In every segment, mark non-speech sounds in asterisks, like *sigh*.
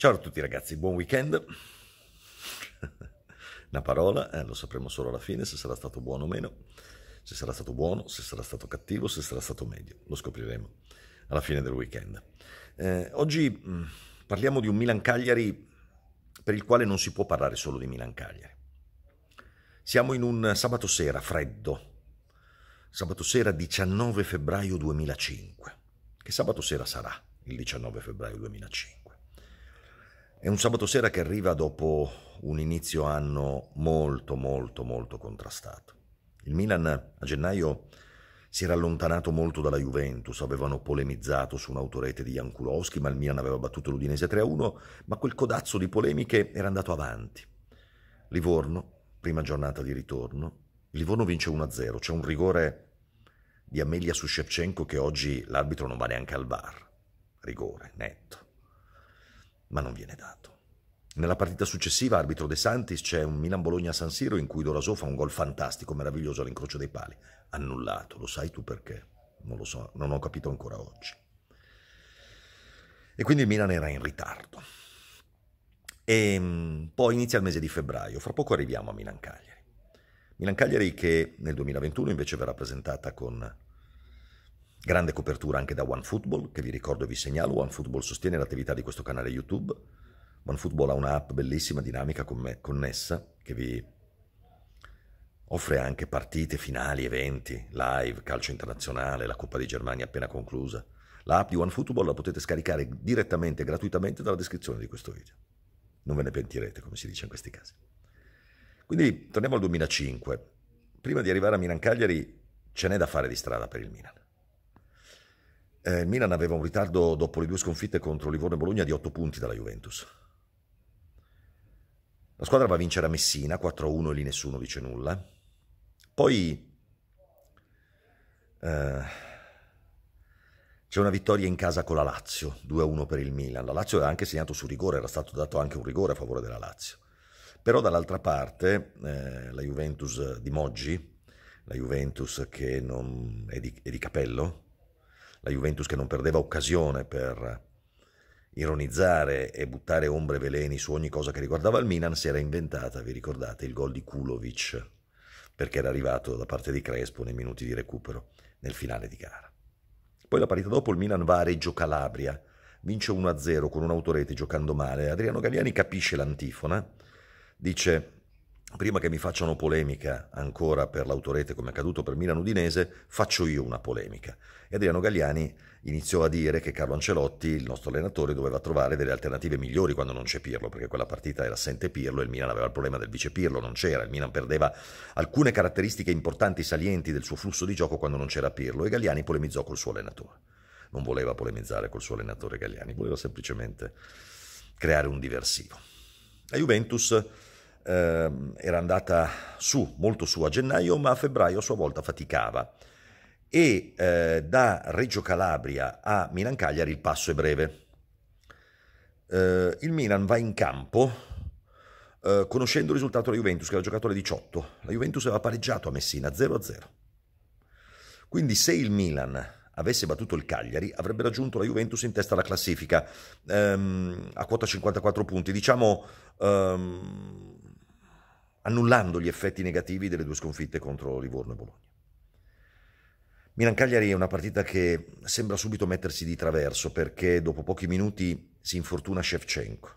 Ciao a tutti ragazzi, buon weekend. *laughs* Una parola, eh, lo sapremo solo alla fine se sarà stato buono o meno, se sarà stato buono, se sarà stato cattivo, se sarà stato medio, lo scopriremo alla fine del weekend. Eh, oggi mh, mm, parliamo di un Milan-Cagliari per il quale non si può parlare solo di Milan-Cagliari. Siamo in un sabato sera freddo, sabato sera 19 febbraio 2005. Che sabato sera sarà il 19 febbraio 2005? È un sabato sera che arriva dopo un inizio anno molto molto molto contrastato. Il Milan a gennaio si era allontanato molto dalla Juventus, avevano polemizzato su un'autorete di Jankulowski, ma il Milan aveva battuto l'Udinese 3-1, ma quel codazzo di polemiche era andato avanti. Livorno, prima giornata di ritorno, Livorno vince 1-0, c'è un rigore di Amelia su Shevchenko che oggi l'arbitro non va neanche al bar. Rigore, netto ma non viene dato. Nella partita successiva, arbitro De Santis, c'è un Milan-Bologna-San Siro in cui Doraso fa un gol fantastico, meraviglioso all'incrocio dei pali. Annullato, lo sai tu perché? Non lo so, non ho capito ancora oggi. E quindi il Milan era in ritardo. E ehm, poi inizia il mese di febbraio, fra poco arriviamo a Milan-Cagliari. Milan-Cagliari che nel 2021 invece verrà presentata con Grande copertura anche da OneFootball, che vi ricordo e vi segnalo. OneFootball sostiene l'attività di questo canale YouTube. OneFootball ha un'app bellissima, dinamica, connessa, che vi offre anche partite, finali, eventi, live, calcio internazionale, la Coppa di Germania appena conclusa. L'app di OneFootball la potete scaricare direttamente e gratuitamente dalla descrizione di questo video. Non ve ne pentirete, come si dice in questi casi. Quindi torniamo al 2005. Prima di arrivare a Milan Cagliari ce n'è da fare di strada per il Milan eh, il Milan aveva un ritardo dopo le due sconfitte contro Livorno e Bologna di 8 punti dalla Juventus. La squadra va a vincere a Messina 4-1 e lì nessuno dice nulla. Poi eh, c'è una vittoria in casa con la Lazio, 2-1 per il Milan. La Lazio era anche segnato su rigore, era stato dato anche un rigore a favore della Lazio. Però dall'altra parte eh, la Juventus di Moggi, la Juventus che non è di, è di capello, la Juventus che non perdeva occasione per ironizzare e buttare ombre e veleni su ogni cosa che riguardava il Milan, si era inventata, vi ricordate, il gol di Kulovic, perché era arrivato da parte di Crespo nei minuti di recupero nel finale di gara. Poi la partita dopo il Milan va a Reggio Calabria, vince 1-0 con un autorete giocando male. Adriano Galliani capisce l'antifona, dice prima che mi facciano polemica ancora per l'autorete come è accaduto per Milan Udinese, faccio io una polemica. E Adriano Gagliani iniziò a dire che Carlo Ancelotti, il nostro allenatore, doveva trovare delle alternative migliori quando non c'è Pirlo, perché quella partita era assente Pirlo e il Milan aveva il problema del vice Pirlo, non c'era, il Milan perdeva alcune caratteristiche importanti salienti del suo flusso di gioco quando non c'era Pirlo e Gagliani polemizzò col suo allenatore. Non voleva polemizzare col suo allenatore Gagliani, voleva semplicemente creare un diversivo. La Juventus eh, era andata su, molto su a gennaio, ma a febbraio a sua volta faticava. E eh, da Reggio Calabria a Milan Cagliari il passo è breve. Eh, il Milan va in campo eh, conoscendo il risultato della Juventus, che aveva giocato alle 18. La Juventus aveva pareggiato a Messina 0-0. Quindi se il Milan avesse battuto il Cagliari, avrebbe raggiunto la Juventus in testa alla classifica ehm, a quota 54 punti. Diciamo ehm, annullando gli effetti negativi delle due sconfitte contro Livorno e Bologna. Milan-Cagliari è una partita che sembra subito mettersi di traverso perché dopo pochi minuti si infortuna Shevchenko.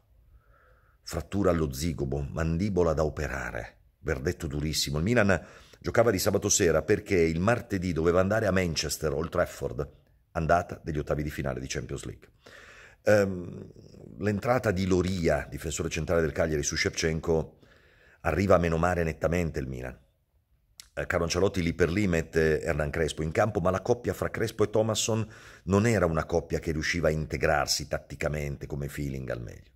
Frattura allo zigomo, mandibola da operare, verdetto durissimo. Il Milan giocava di sabato sera perché il martedì doveva andare a Manchester, Old Trafford, andata degli ottavi di finale di Champions League. Um, l'entrata di Loria, difensore centrale del Cagliari, su Shevchenko arriva a meno male nettamente il Milan. Eh, Caro Ancelotti lì per lì mette Hernan Crespo in campo, ma la coppia fra Crespo e Thomasson non era una coppia che riusciva a integrarsi tatticamente come feeling al meglio.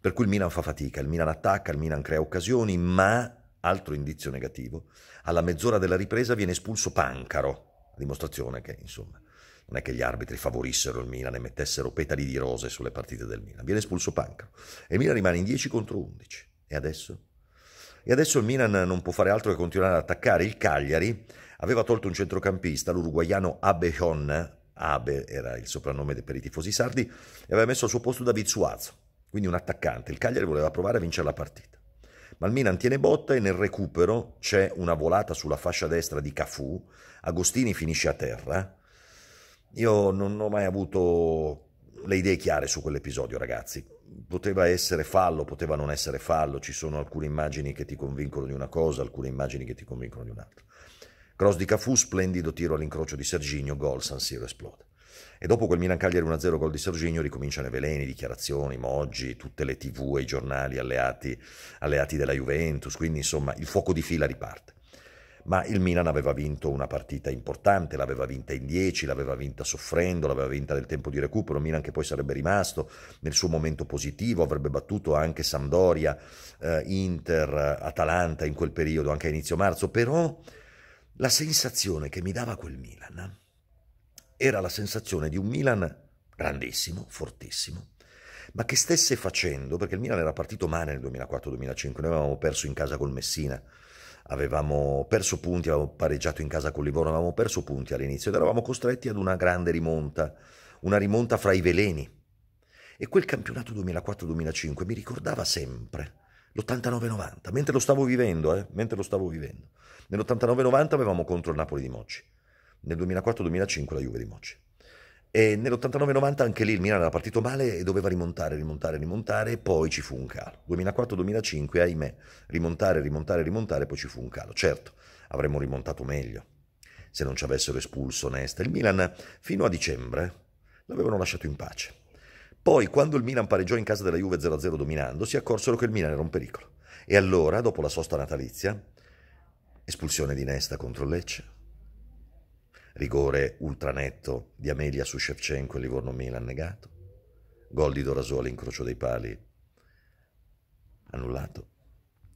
Per cui il Milan fa fatica, il Milan attacca, il Milan crea occasioni, ma, altro indizio negativo, alla mezz'ora della ripresa viene espulso Pancaro, a dimostrazione che, insomma, non è che gli arbitri favorissero il Milan e mettessero petali di rose sulle partite del Milan, viene espulso Pancaro e il Milan rimane in 10 contro 11. E adesso? E adesso il Milan non può fare altro che continuare ad attaccare. Il Cagliari aveva tolto un centrocampista, l'uruguaiano Abejon, Abe era il soprannome per i tifosi sardi, e aveva messo al suo posto David Suazo, quindi un attaccante. Il Cagliari voleva provare a vincere la partita. Ma il Milan tiene botta e nel recupero c'è una volata sulla fascia destra di Cafù, Agostini finisce a terra. Io non ho mai avuto le idee chiare su quell'episodio, ragazzi poteva essere fallo, poteva non essere fallo, ci sono alcune immagini che ti convincono di una cosa, alcune immagini che ti convincono di un'altra. Cross di Cafu, splendido tiro all'incrocio di Serginio, gol, San Siro esplode. E dopo quel Milan Cagliari 1-0 gol di Serginio ricominciano i veleni, dichiarazioni, moggi, tutte le tv e i giornali alleati, alleati della Juventus, quindi insomma il fuoco di fila riparte ma il Milan aveva vinto una partita importante, l'aveva vinta in 10, l'aveva vinta soffrendo, l'aveva vinta nel tempo di recupero, Milan che poi sarebbe rimasto nel suo momento positivo, avrebbe battuto anche Sampdoria, eh, Inter, Atalanta in quel periodo, anche a inizio marzo, però la sensazione che mi dava quel Milan era la sensazione di un Milan grandissimo, fortissimo, ma che stesse facendo, perché il Milan era partito male nel 2004-2005, noi avevamo perso in casa col Messina, avevamo perso punti, avevamo pareggiato in casa con Livorno, avevamo perso punti all'inizio ed eravamo costretti ad una grande rimonta, una rimonta fra i veleni. E quel campionato 2004-2005 mi ricordava sempre l'89-90, mentre lo stavo vivendo, eh, mentre lo stavo vivendo. Nell'89-90 avevamo contro il Napoli di Mocci, nel 2004-2005 la Juve di Mocci. E nell'89-90 anche lì il Milan era partito male e doveva rimontare, rimontare, rimontare, e poi ci fu un calo. 2004-2005, ahimè, rimontare, rimontare, rimontare, poi ci fu un calo. Certo, avremmo rimontato meglio se non ci avessero espulso Nesta. Il Milan fino a dicembre l'avevano lasciato in pace. Poi, quando il Milan pareggiò in casa della Juve 0-0 dominando, si accorsero che il Milan era un pericolo. E allora, dopo la sosta natalizia, espulsione di Nesta contro Lecce, rigore ultranetto di Amelia su Shevchenko e Livorno-Milan negato, gol di Dorasuoli in Crocio dei Pali annullato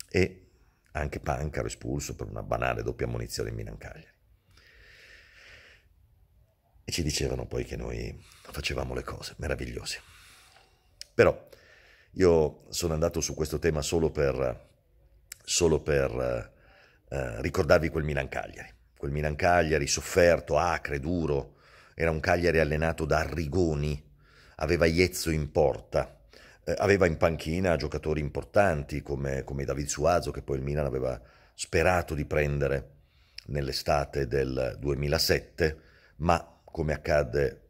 e anche Pancaro espulso per una banale doppia munizione in Milan-Cagliari. E ci dicevano poi che noi facevamo le cose meravigliose. Però io sono andato su questo tema solo per, solo per eh, ricordarvi quel Milan-Cagliari quel Milan Cagliari sofferto, acre, duro, era un Cagliari allenato da Arrigoni, aveva Iezzo in porta, eh, aveva in panchina giocatori importanti come, come David Suazo che poi il Milan aveva sperato di prendere nell'estate del 2007, ma come accadde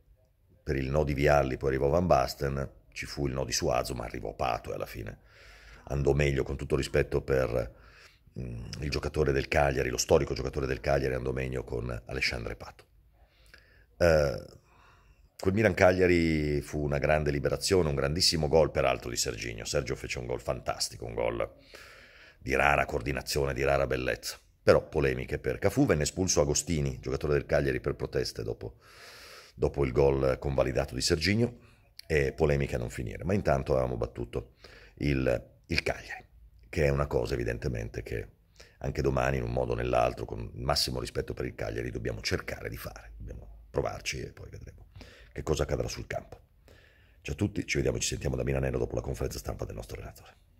per il no di Vialli, poi arrivò Van Basten, ci fu il no di Suazo, ma arrivò Pato e alla fine andò meglio con tutto rispetto per Mm, il giocatore del Cagliari, lo storico giocatore del Cagliari Andomenio con Alessandro Pato. Eh, quel Milan Cagliari fu una grande liberazione, un grandissimo gol peraltro di Serginio. Sergio fece un gol fantastico, un gol di rara coordinazione, di rara bellezza. Però polemiche per Cafu, venne espulso Agostini, giocatore del Cagliari, per proteste dopo, dopo il gol convalidato di Serginio e polemiche a non finire. Ma intanto avevamo battuto il, il Cagliari che è una cosa evidentemente che anche domani in un modo o nell'altro, con il massimo rispetto per il Cagliari, dobbiamo cercare di fare, dobbiamo provarci e poi vedremo che cosa accadrà sul campo. Ciao a tutti, ci vediamo, ci sentiamo da Milanello dopo la conferenza stampa del nostro allenatore.